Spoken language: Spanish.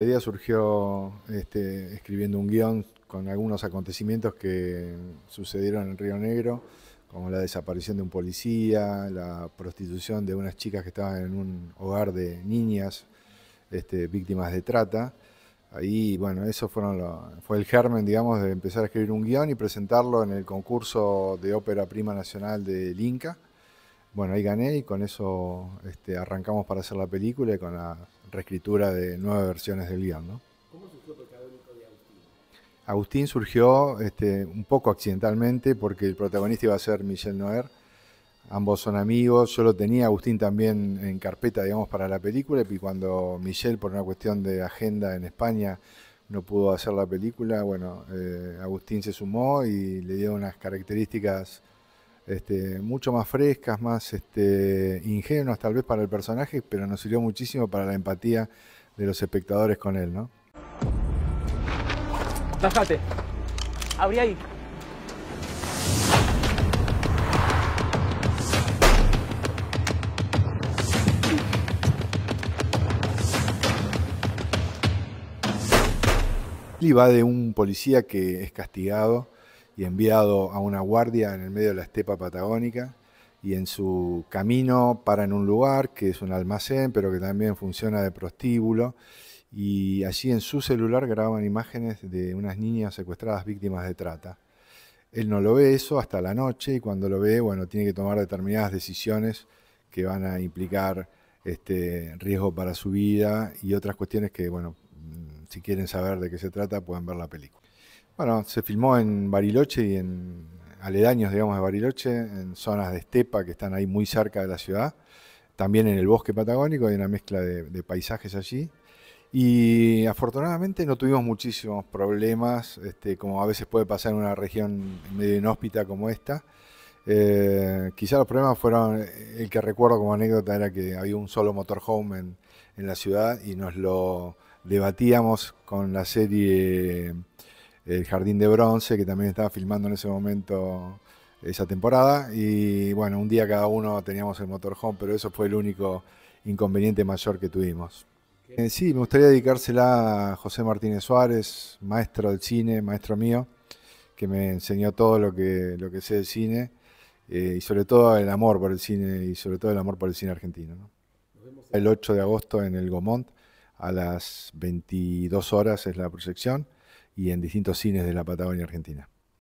La idea surgió este, escribiendo un guión con algunos acontecimientos que sucedieron en Río Negro, como la desaparición de un policía, la prostitución de unas chicas que estaban en un hogar de niñas este, víctimas de trata. Ahí, bueno, eso fue el germen, digamos, de empezar a escribir un guión y presentarlo en el concurso de ópera prima nacional del Inca. Bueno, ahí gané y con eso este, arrancamos para hacer la película y con la reescritura de nueve versiones del guión. ¿Cómo surgió el protagónico de Agustín? Agustín surgió este, un poco accidentalmente porque el protagonista iba a ser Michel Noer. Ambos son amigos, yo lo tenía Agustín también en carpeta, digamos, para la película, y cuando Michel, por una cuestión de agenda en España, no pudo hacer la película, bueno, eh, Agustín se sumó y le dio unas características este, mucho más frescas, más este, ingenuas tal vez para el personaje, pero nos sirvió muchísimo para la empatía de los espectadores con él, ¿no? Bájate. Abrí ahí. Y va de un policía que es castigado y enviado a una guardia en el medio de la estepa patagónica y en su camino para en un lugar que es un almacén, pero que también funciona de prostíbulo. Y allí en su celular graban imágenes de unas niñas secuestradas víctimas de trata. Él no lo ve eso hasta la noche y cuando lo ve, bueno, tiene que tomar determinadas decisiones que van a implicar este, riesgo para su vida y otras cuestiones que, bueno, mm, si quieren saber de qué se trata, pueden ver la película. Bueno, se filmó en Bariloche y en aledaños, digamos, de Bariloche, en zonas de estepa que están ahí muy cerca de la ciudad, también en el bosque patagónico, hay una mezcla de, paisajes allí. Y afortunadamente no tuvimos muchísimos problemas, este, como a veces puede pasar en una región medio inhóspita como esta. Eh, quizá los problemas fueron, eh, el que recuerdo como anécdota era que había un solo motorhome en la ciudad y nos lo debatíamos con la serie el Jardín de Bronce, que también estaba filmando en ese momento esa temporada. Y bueno, un día cada uno teníamos el motorhome, pero eso fue el único inconveniente mayor que tuvimos. Eh, sí, me gustaría dedicársela a José Martínez Suárez, maestro del cine, maestro mío, que me enseñó todo lo que, lo que sé del cine eh, y sobre todo el amor por el cine y sobre todo el amor por el cine argentino. El 8 de agosto en el Gomont a las 22 horas es la proyección y en distintos cines de la Patagonia Argentina.